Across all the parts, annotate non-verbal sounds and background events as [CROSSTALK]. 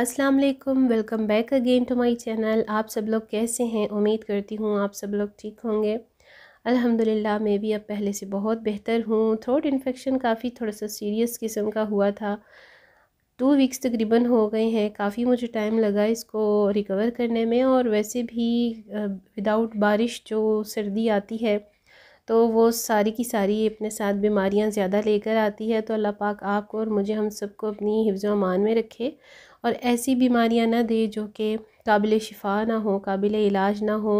अस्सलाम वालेकुम welcome back again to my channel आप सब लोग कैसे हैं उम्मीद करती हूँ आप सब लोग ठीक होंगे अल्हम्दुलिल्लाह मैं भी अब पहले से बहुत बेहतर हूँ थ्रोट इन्फेक्शन काफ़ी थोड़ा सा सीरियस किस्म का हुआ था टू वीक्स तकरीबन हो गए हैं काफ़ी मुझे टाइम लगा इसको रिकवर करने में और वैसे भी विदाउट बारिश जो सर्दी आती है तो वो सारी की सारी अपने साथ बीमारियां ज़्यादा लेकर आती है तो अल्लाह पाक आपको और मुझे हम सबको अपनी हिफ्ज़ अमान में रखे और ऐसी बीमारियां ना दे जो कि काबिल शिफा ना हो काबिल इलाज ना हो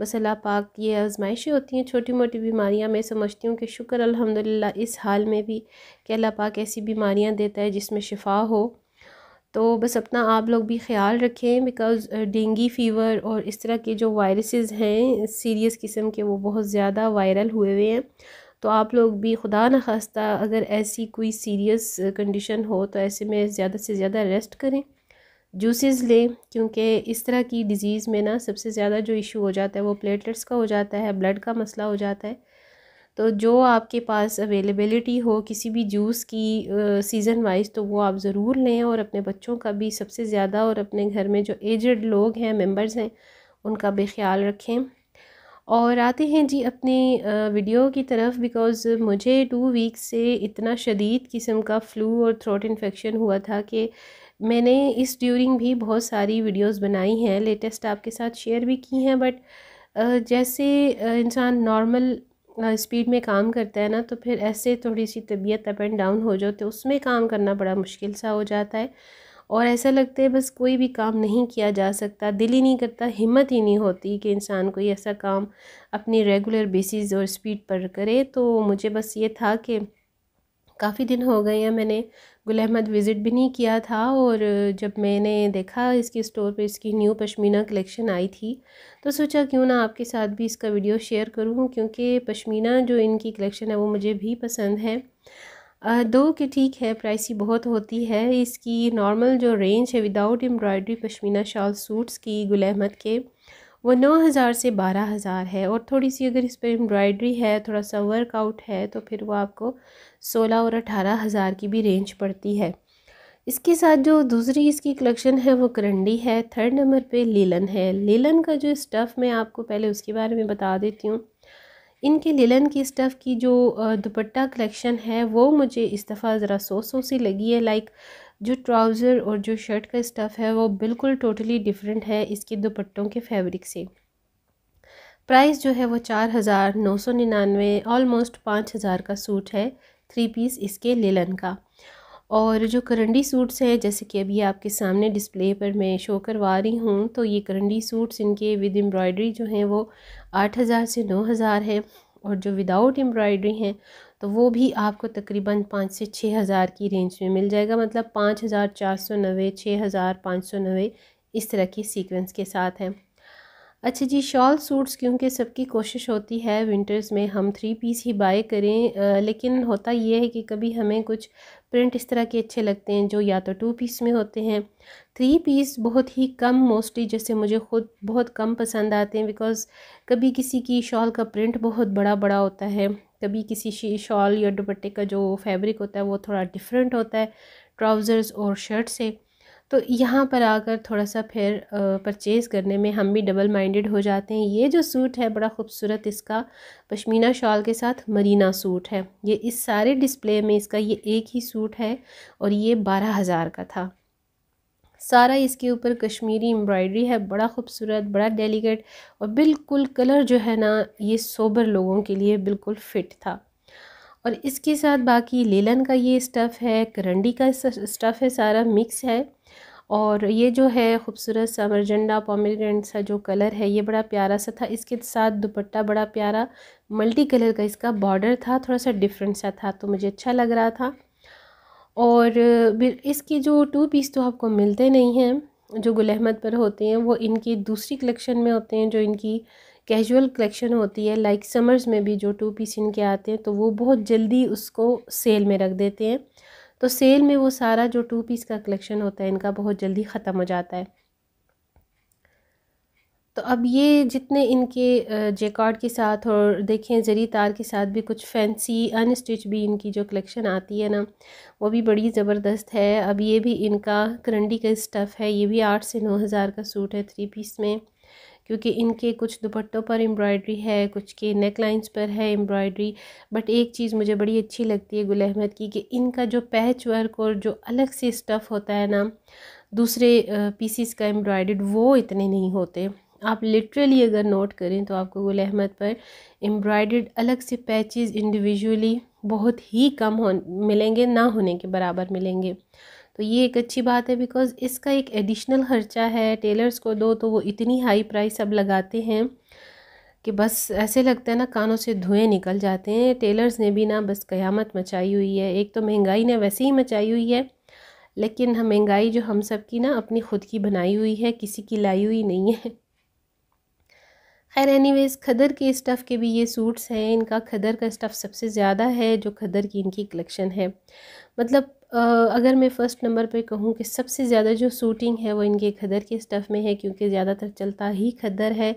बस अल्लाह पाक ये आजमाइशें होती हैं छोटी मोटी बीमारियां मैं समझती हूँ कि शुक्र अल्हम्दुलिल्लाह इस हाल में भी कि अल्लाह पाक ऐसी बीमारियां देता है जिसमें शिफा हो तो बस अपना आप लोग भी ख्याल रखें बिकॉज़ डेंगी फ़ीवर और इस तरह के जो वायरसेस हैं सीरियस किस्म के वो बहुत ज़्यादा वायरल हुए हुए हैं तो आप लोग भी खुदा न खास्ता अगर ऐसी कोई सीरियस कंडीशन हो तो ऐसे में ज़्यादा से ज़्यादा रेस्ट करें जूसेस लें क्योंकि इस तरह की डिज़ीज़ में ना सबसे ज़्यादा जो इशू हो जाता है वो प्लेटलेट्स का हो जाता है ब्लड का मसला हो जाता है तो जो आपके पास अवेलेबिलिटी हो किसी भी जूस की सीज़न वाइज तो वो आप ज़रूर लें और अपने बच्चों का भी सबसे ज़्यादा और अपने घर में जो एजड लोग हैं मेम्बर्स हैं उनका भी ख्याल रखें और आते हैं जी अपनी वीडियो की तरफ बिकॉज़ मुझे टू वीक्स से इतना शदीद किस्म का फ़्लू और थ्रोट इन्फेक्शन हुआ था कि मैंने इस ड्यूरिंग भी बहुत सारी वीडियोस बनाई हैं लेटेस्ट आपके साथ शेयर भी की हैं बट जैसे इंसान नॉर्मल स्पीड में काम करता है ना तो फिर ऐसे थोड़ी सी तबीयत अप एंड डाउन हो जाओ तो उसमें काम करना बड़ा मुश्किल सा हो जाता है और ऐसा लगता है बस कोई भी काम नहीं किया जा सकता दिल ही नहीं करता हिम्मत ही नहीं होती कि इंसान कोई ऐसा काम अपनी रेगुलर बेसिस और स्पीड पर करे तो मुझे बस ये था कि काफ़ी दिन हो गए हैं मैंने गुल अहमद विज़िट भी नहीं किया था और जब मैंने देखा इसके स्टोर पे इसकी न्यू पश्मीना कलेक्शन आई थी तो सोचा क्यों ना आपके साथ भी इसका वीडियो शेयर करूँ क्योंकि पश्मीना जो इनकी कलेक्शन है वो मुझे भी पसंद है दो के ठीक है प्राइस ही बहुत होती है इसकी नॉर्मल जो रेंज है without embroidery pashmina shawl suits की गुल अहमद के वो नौ हज़ार से बारह हज़ार है और थोड़ी सी अगर इस पर एम्ब्रॉयडरी है थोड़ा सा वर्कआउट है तो फिर वो आपको सोलह और अठारह हज़ार की भी रेंज पड़ती है इसके साथ जो दूसरी इसकी कलेक्शन है वो करंडी है थर्ड नंबर पे लीलन है लीलन का जो स्टफ़ मैं आपको पहले उसके बारे में बता देती हूँ इनके लिलन की स्टफ़ की जो दुपट्टा कलेक्शन है वो मुझे इस दफ़ा ज़रा सो सो सी लगी है लाइक जो ट्राउज़र और जो शर्ट का स्टफ़ है वो बिल्कुल टोटली डिफरेंट है इसके दुपट्टों के फैब्रिक से प्राइस जो है वो चार हज़ार नौ सौ निन्यानवे ऑलमोस्ट पाँच हज़ार का सूट है थ्री पीस इसके लेलन का और जो करंडी सूट्स हैं जैसे कि अभी आपके सामने डिस्प्ले पर मैं शो करवा रही हूँ तो ये करंडी सूट्स इनके विद एम्ब्रॉयडरी जो हैं वो आठ हज़ार से नौ हज़ार है और जो विदाउट एम्ब्रॉयडरी हैं तो वो भी आपको तकरीबन पाँच से छः हज़ार की रेंज में मिल जाएगा मतलब पाँच हज़ार चार सौ नवे छः हज़ार पाँच सौ नवे इस तरह की सीक्वेंस के साथ हैं अच्छा जी शॉल सूट्स क्योंकि सबकी कोशिश होती है विंटर्स में हम थ्री पीस ही बाय करें आ, लेकिन होता ये है कि कभी हमें कुछ प्रिंट इस तरह के अच्छे लगते हैं जो या तो टू पीस में होते हैं थ्री पीस बहुत ही कम मोस्टली जैसे मुझे ख़ुद बहुत कम पसंद आते हैं बिकॉज़ कभी किसी की शॉल का प्रिंट बहुत बड़ा बड़ा होता है कभी किसी शॉल या दुपट्टे का जो फैब्रिक होता है वो थोड़ा डिफरेंट होता है ट्राउज़र्स और शर्ट से तो यहाँ पर आकर थोड़ा सा फिर परचेज़ करने में हम भी डबल माइंडेड हो जाते हैं ये जो सूट है बड़ा खूबसूरत इसका पश्मीना शॉल के साथ मरीना सूट है ये इस सारे डिस्प्ले में इसका ये एक ही सूट है और ये बारह हज़ार का था सारा इसके ऊपर कश्मीरी एम्ब्रॉयडरी है बड़ा खूबसूरत बड़ा डेलीकेट और बिल्कुल कलर जो है ना ये सोबर लोगों के लिए बिल्कुल फिट था और इसके साथ बाकी लेलन का ये स्टफ़ है करंडी का स्टफ़ है सारा मिक्स है और ये जो है ख़ूबसूरत सा मरजंडा पॉमिग्रेंट सा जो कलर है ये बड़ा प्यारा सा था इसके साथ दुपट्टा बड़ा प्यारा मल्टी कलर का इसका बॉर्डर था थोड़ा सा डिफरेंट सा था तो मुझे अच्छा लग रहा था और इसके जो टू पीस तो आपको मिलते नहीं हैं जो गुल अहमद पर होते हैं वो इनकी दूसरी कलेक्शन में होते हैं जो इनकी कैजुअल कलेक्शन होती है लाइक समर्स में भी जो टू पीस इनके आते हैं तो वो बहुत जल्दी उसको सेल में रख देते हैं तो सेल में वो सारा जो टू पीस का कलेक्शन होता है इनका बहुत जल्दी ख़त्म हो जाता है तो अब ये जितने इनके जेकॉड के साथ और देखें जरी तार के साथ भी कुछ फैंसी अनस्टिच भी इनकी जो कलेक्शन आती है ना वो भी बड़ी ज़बरदस्त है अब ये भी इनका करंडी का स्टफ़ है ये भी आठ से नौ हज़ार का सूट है थ्री पीस में क्योंकि इनके कुछ दुपट्टों पर एम्ब्रॉयडरी है कुछ के नेक लाइन्स पर है एम्ब्रॉयडरी बट एक चीज़ मुझे बड़ी अच्छी लगती है गुल अहमद की कि इनका जो पैच वर्क और जो अलग से स्टफ़ होता है ना दूसरे पीसीस का एम्ब्रॉयड वो इतने नहीं होते आप लिटरली अगर नोट करें तो आपको गुल अहमद पर एम्ब्रॉयड अलग से पैचेज़ इंडिविजुअली बहुत ही कम हो मिलेंगे ना होने के बराबर मिलेंगे तो ये एक अच्छी बात है बिकॉज़ इसका एक एडिशनल खर्चा है टेलर्स को दो तो वो इतनी हाई प्राइस अब लगाते हैं कि बस ऐसे लगता है ना कानों से धुएं निकल जाते हैं टेलर्स ने भी ना बस क़यामत मचाई हुई है एक तो महंगाई ने वैसे ही मचाई हुई है लेकिन हम महंगाई जो हम सब की ना अपनी ख़ुद की बनाई हुई है किसी की लाई हुई नहीं है खैर एनीवेज खदर के स्टफ़ के भी ये सूट्स हैं इनका खदर का स्टफ़ सबसे ज़्यादा है जो खदर की इनकी कलेक्शन है मतलब अगर मैं फ़र्स्ट नंबर पे कहूँ कि सबसे ज़्यादा जो सूटिंग है वो इनके खदर के स्टफ़ में है क्योंकि ज़्यादातर चलता ही खदर है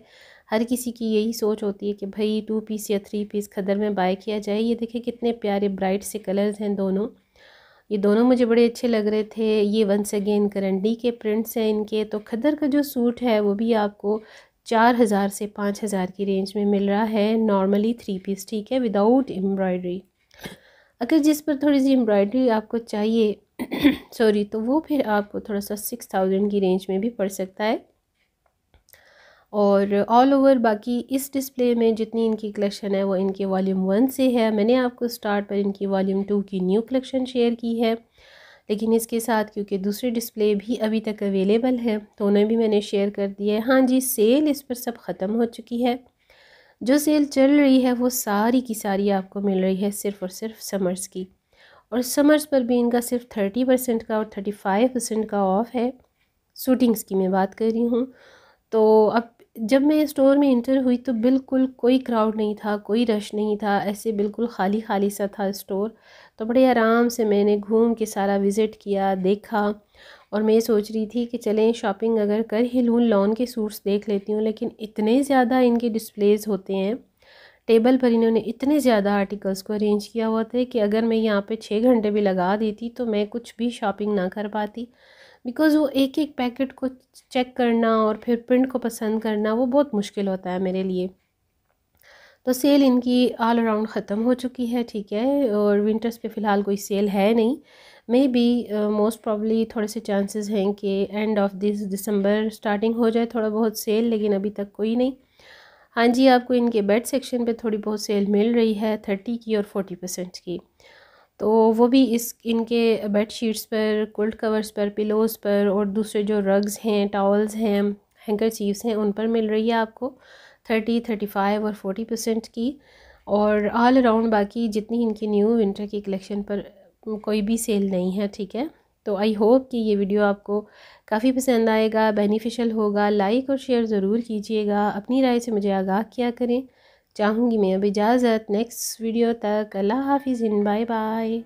हर किसी की यही सोच होती है कि भाई टू पीस या थ्री पीस खदर में बाय किया जाए ये देखें कितने प्यारे ब्राइट से कलर्स हैं दोनों ये दोनों मुझे बड़े अच्छे लग रहे थे ये वंस अगेन करंडी के प्रिंट्स हैं इनके तो खदर का जो सूट है वो भी आपको चार हज़ार से पाँच हज़ार की रेंज में मिल रहा है नॉर्मली थ्री पीस ठीक है विदाउट एम्ब्रॉयडरी अगर जिस पर थोड़ी सी एम्ब्रॉयडरी आपको चाहिए [CLEARS THROAT] सॉरी तो वो फिर आपको थोड़ा सा सिक्स थाउजेंड की रेंज में भी पड़ सकता है और ऑल ओवर बाकी इस डिस्प्ले में जितनी इनकी कलेक्शन है वो इनके वॉल्यूम वन से है मैंने आपको स्टार्ट पर इनकी वॉल्यूम टू की न्यू कलेक्शन शेयर की है लेकिन इसके साथ क्योंकि दूसरे डिस्प्ले भी अभी तक अवेलेबल है तो उन्हें भी मैंने शेयर कर दिया है हाँ जी सेल इस पर सब ख़त्म हो चुकी है जो सेल चल रही है वो सारी की सारी आपको मिल रही है सिर्फ़ और सिर्फ समर्स की और समर्स पर भी इनका सिर्फ थर्टी परसेंट का और थर्टी फाइव परसेंट का ऑफ़ है सूटिंग्स की मैं बात कर रही हूँ तो अब जब मैं स्टोर में इंटर हुई तो बिल्कुल कोई क्राउड नहीं था कोई रश नहीं था ऐसे बिल्कुल खाली खाली सा था स्टोर तो बड़े आराम से मैंने घूम के सारा विज़िट किया देखा और मैं सोच रही थी कि चलें शॉपिंग अगर कर ही लूँ लॉन के सूट्स देख लेती हूँ लेकिन इतने ज़्यादा इनके डिस्प्लेज होते हैं टेबल पर इन्होंने इतने ज़्यादा आर्टिकल्स को अरेंज किया हुआ था कि अगर मैं यहाँ पर छः घंटे भी लगा देती तो मैं कुछ भी शॉपिंग ना कर पाती बिकॉज़ वो एक एक पैकेट को चेक करना और फिर प्रिंट को पसंद करना वो बहुत मुश्किल होता है मेरे लिए तो सेल इनकी ऑल अराउंड ख़त्म हो चुकी है ठीक है और विंटर्स पे फ़िलहाल कोई सेल है नहीं मे बी मोस्ट प्रॉब्ली थोड़े से चांसेस हैं कि end of this December starting हो जाए थोड़ा बहुत सेल लेकिन अभी तक कोई नहीं हाँ जी आपको इनके बेड सेक्शन पे थोड़ी बहुत सेल मिल रही है थर्टी की और फोर्टी परसेंट की तो वो भी इस इनके बेड शीट्स पर कोल्ड कवर्स पर पिलोज़ पर और दूसरे जो रग्स हैं टॉल्स हैं हैंकर चीव्स हैं उन पर मिल रही है आपको थर्टी थर्टी फाइव और फोर्टी परसेंट की और ऑल अराउंड बाकी जितनी इनकी न्यू विंटर की कलेक्शन पर कोई भी सेल नहीं है ठीक है तो आई होप कि ये वीडियो आपको काफ़ी पसंद आएगा बेनिफिशियल होगा लाइक और शेयर ज़रूर कीजिएगा अपनी राय से मुझे आगाह किया करें चाहूँगी मैं अब इजाज़त नेक्स्ट वीडियो तक अल्लाह हाफिज़ इन बाय बाय